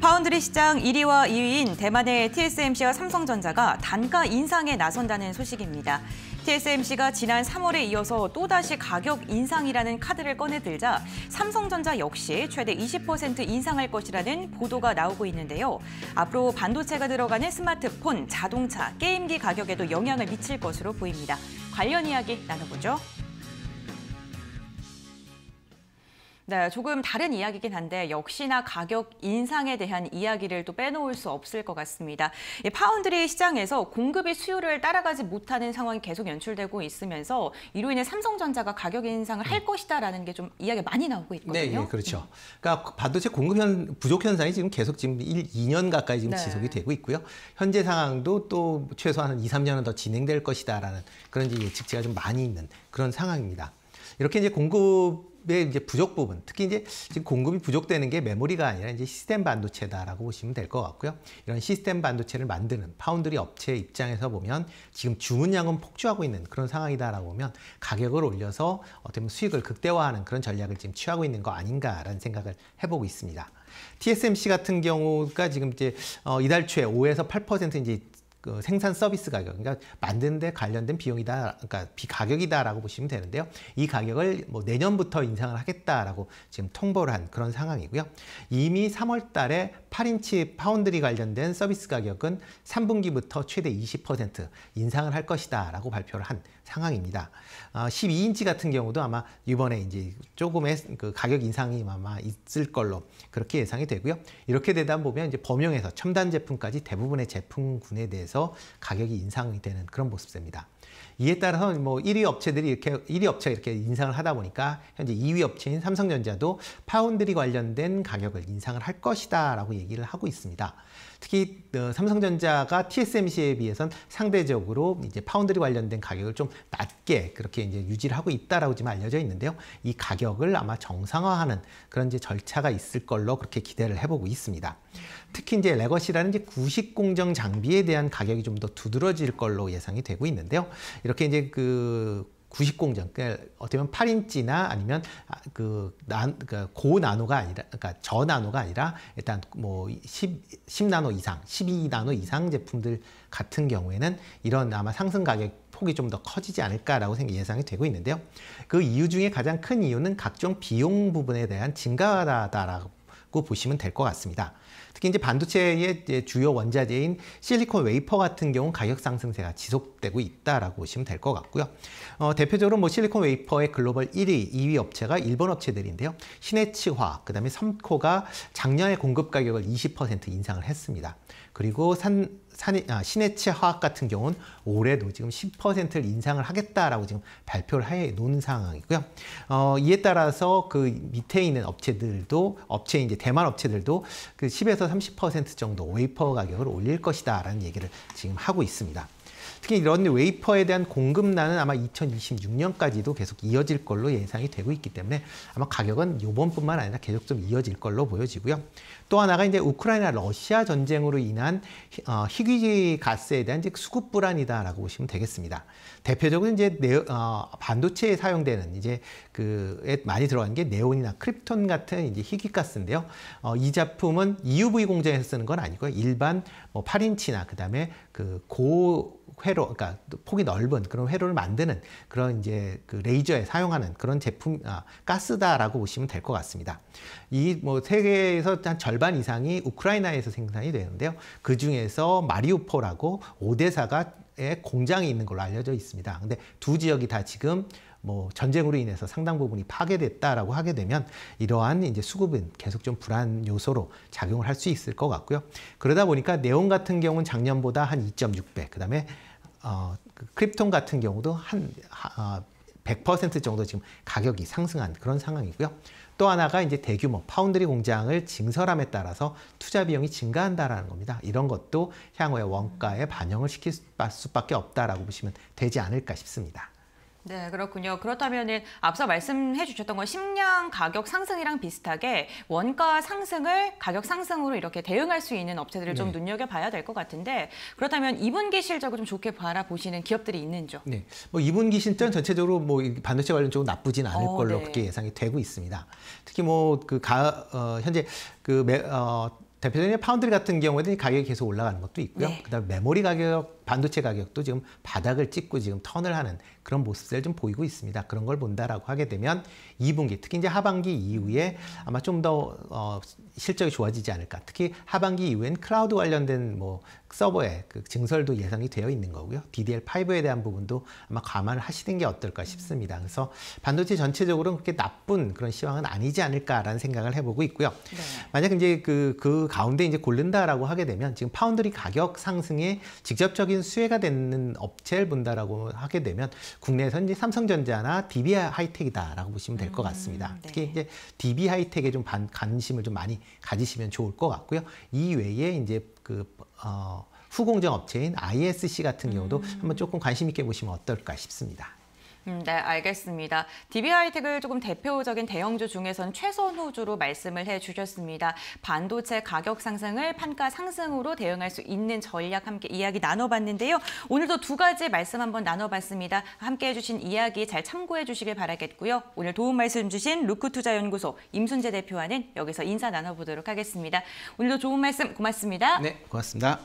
파운드리 시장 1위와 2위인 대만의 TSMC와 삼성전자가 단가 인상에 나선다는 소식입니다. TSMC가 지난 3월에 이어서 또다시 가격 인상이라는 카드를 꺼내들자 삼성전자 역시 최대 20% 인상할 것이라는 보도가 나오고 있는데요. 앞으로 반도체가 들어가는 스마트폰, 자동차, 게임기 가격에도 영향을 미칠 것으로 보입니다. 관련 이야기 나눠보죠. 네, 조금 다른 이야기긴 한데 역시나 가격 인상에 대한 이야기를 또 빼놓을 수 없을 것 같습니다. 예, 파운드리 시장에서 공급이 수요를 따라가지 못하는 상황이 계속 연출되고 있으면서 이로 인해 삼성전자가 가격 인상을 할 음. 것이다라는 게 좀이야기 많이 나오고 있거든요. 네, 예, 그렇죠. 음. 그러니까 그 반도체 공급 현, 부족 현상이 지금 계속 지금 1, 2년 가까이 지금 네. 지속이 되고 있고요. 현재 상황도 또 최소한 한 2, 3년은 더 진행될 것이다라는 그런 예측치가 좀 많이 있는 그런 상황입니다. 이렇게 이제 공급 이제 부족 부분, 특히 이제 지금 공급이 부족되는 게 메모리가 아니라 이제 시스템 반도체다라고 보시면 될 것 같고요. 이런 시스템 반도체를 만드는 파운드리 업체 입장에서 보면 지금 주문량은 폭주하고 있는 그런 상황이다라고 보면 가격을 올려서 어떻게 보면 수익을 극대화하는 그런 전략을 지금 취하고 있는 거 아닌가라는 생각을 해보고 있습니다. TSMC 같은 경우가 지금 이제 어, 이달 초에 5에서 8% 이제 그 생산 서비스 가격, 그러니까 만드는 데 관련된 비용이다, 그러니까 비가격이다라고 보시면 되는데요. 이 가격을 뭐 내년부터 인상을 하겠다라고 지금 통보를 한 그런 상황이고요. 이미 3월 달에 8인치 파운드리 관련된 서비스 가격은 3분기부터 최대 20% 인상을 할 것이다 라고 발표를 한 상황입니다. 12인치 어, 같은 경우도 아마 이번에 이제 조금의 그 가격 인상이 아마 있을 걸로 그렇게 예상이 되고요. 이렇게 되다 보면 이제 범용에서 첨단 제품까지 대부분의 제품군에 대해서 가격이 인상이 되는 그런 모습입니다. 이에 따라서 뭐 1위 업체들이 이렇게 1위 업체가 이렇게 인상을 하다 보니까 현재 2위 업체인 삼성전자도 파운드리 관련된 가격을 인상을 할 것이다라고 얘기를 하고 있습니다. 특히 어, 삼성전자가 TSMC에 비해선 상대적으로 이제 파운드리 관련된 가격을 좀 낮게 그렇게 이제 유지를 하고 있다라고 지금 알려져 있는데요. 이 가격을 아마 정상화하는 그런 이제 절차가 있을 걸로 그렇게 기대를 해보고 있습니다. 특히 이제 레거시라는 이제 구식 공정 장비에 대한 가격이 좀 더 두드러질 걸로 예상이 되고 있는데요. 이렇게 이제 그구0공정 그러니까 어떻게 보면 8인치나 아니면 아, 그, 난, 그니까고 나노가 아니라, 그러니까 저 나노가 아니라 일단 뭐 10, 10나노 이상, 12나노 이상 제품들 같은 경우에는 이런 아마 상승 가격 폭이 좀 더 커지지 않을까라고 생각, 예상이 되고 있는데요. 그 이유 중에 가장 큰 이유는 각종 비용 부분에 대한 증가다라고 있고 보시면 될 것 같습니다. 특히 이제 반도체의 주요 원자재인 실리콘 웨이퍼 같은 경우 는 가격 상승세가 지속되고 있다라고 보시면 될 것 같고요. 어, 대표적으로 뭐 실리콘 웨이퍼의 글로벌 1위, 2위 업체가 일본 업체들인데요. 신해치화, 그다음에 섬코가 작년에 공급 가격을 20% 인상을 했습니다. 그리고 산 산해, 아, 신해체 화학 같은 경우는 올해도 지금 10%를 인상을 하겠다라고 지금 발표를 해 놓은 상황이고요. 어, 이에 따라서 그 밑에 있는 업체들도 업체 이제 대만 업체들도 그 10에서 30% 정도 웨이퍼 가격을 올릴 것이다라는 얘기를 지금 하고 있습니다. 특히 이런 웨이퍼에 대한 공급난은 아마 2026년까지도 계속 이어질 걸로 예상이 되고 있기 때문에 아마 가격은 요번뿐만 아니라 계속 좀 이어질 걸로 보여지고요. 또 하나가 이제 우크라이나 러시아 전쟁으로 인한 어, 희귀 가스에 대한 즉 수급 불안이다라고 보시면 되겠습니다. 대표적으로 이제 네, 어, 반도체에 사용되는 이제 그에 많이 들어간 게 네온이나 크립톤 같은 이제 희귀 가스인데요. 어, 이작품은 EUV 공장에서 쓰는 건 아니고요. 일반 뭐 8인치나 그다음에 그고 회로, 그러니까 폭이 넓은 그런 회로를 만드는 그런 이제 그 레이저에 사용하는 그런 제품, 아, 가스다라고 보시면 될 것 같습니다. 이 뭐 세계에서 한 절반 이상이 우크라이나에서 생산이 되는데요. 그 중에서 마리우포라고 오데사가 공장이 있는 걸로 알려져 있습니다. 근데 두 지역이 다 지금 뭐 전쟁으로 인해서 상당 부분이 파괴됐다라고 하게 되면 이러한 이제 수급은 계속 좀 불안 요소로 작용을 할 수 있을 것 같고요. 그러다 보니까 네온 같은 경우는 작년보다 한 2.6배, 그다음에 어, 그 크립톤 같은 경우도 한 아, 100% 어, 정도 지금 가격이 상승한 그런 상황이고요. 또 하나가 이제 대규모 파운드리 공장을 증설함에 따라서 투자 비용이 증가한다라는 겁니다. 이런 것도 향후에 원가에 반영을 시킬 수밖에 없다라고 보시면 되지 않을까 싶습니다. 네, 그렇군요. 그렇다면은 앞서 말씀해 주셨던 건 식량 가격 상승이랑 비슷하게 원가 상승을 가격 상승으로 이렇게 대응할 수 있는 업체들을 좀 네. 눈여겨봐야 될 것 같은데 그렇다면 2분기 실적을 좀 좋게 바라보시는 기업들이 있는지요? 네, 뭐 2분기 실적 은 전체적으로 뭐 반도체 관련 쪽은 나쁘진 않을 어, 걸로 네. 그렇게 예상이 되고 있습니다. 특히 뭐 그 가, 어, 현재 그 매, 어, 대표적인 파운드리 같은 경우에는 가격이 계속 올라가는 것도 있고요. 네. 그다음에 메모리 가격, 반도체 가격도 지금 바닥을 찍고 지금 턴을 하는 그런 모습을 좀 보이고 있습니다. 그런 걸 본다라고 하게 되면 2분기 특히 이제 하반기 이후에 아마 좀 더 어, 실적이 좋아지지 않을까. 특히 하반기 이후엔 클라우드 관련된 뭐 서버의 그 증설도 예상이 되어 있는 거고요. DDL5에 대한 부분도 아마 감안을 하시는 게 어떨까 싶습니다. 그래서 반도체 전체적으로는 그렇게 나쁜 그런 시황은 아니지 않을까라는 생각을 해보고 있고요. 네. 만약 이제 그, 그 가운데 이제 고른다라고 하게 되면 지금 파운드리 가격 상승에 직접적인 수혜가 되는 업체를 본다라고 하게 되면 국내에서 이제 삼성전자나 DB 하이텍이다라고 보시면 될것 음, 같습니다. 음, 네. 특히 이제 DB 하이텍에 좀 반, 관심을 좀 많이 가지시면 좋을 것 같고요. 이 외에 이제 그 어, 후공정 업체인 ISC 같은 경우도 음. 한번 조금 관심 있게 보시면 어떨까 싶습니다. 음, 네, 알겠습니다. DB하이텍을 조금 대표적인 대형주 중에선 최선호주로 말씀을 해주셨습니다. 반도체 가격 상승을 판가 상승으로 대응할 수 있는 전략 함께 이야기 나눠봤는데요. 오늘도 두 가지 말씀 한번 나눠봤습니다. 함께 해주신 이야기 잘 참고해 주시길 바라겠고요. 오늘 도움 말씀 주신 루크투자연구소 임순재 대표와는 여기서 인사 나눠보도록 하겠습니다. 오늘도 좋은 말씀 고맙습니다. 네, 고맙습니다.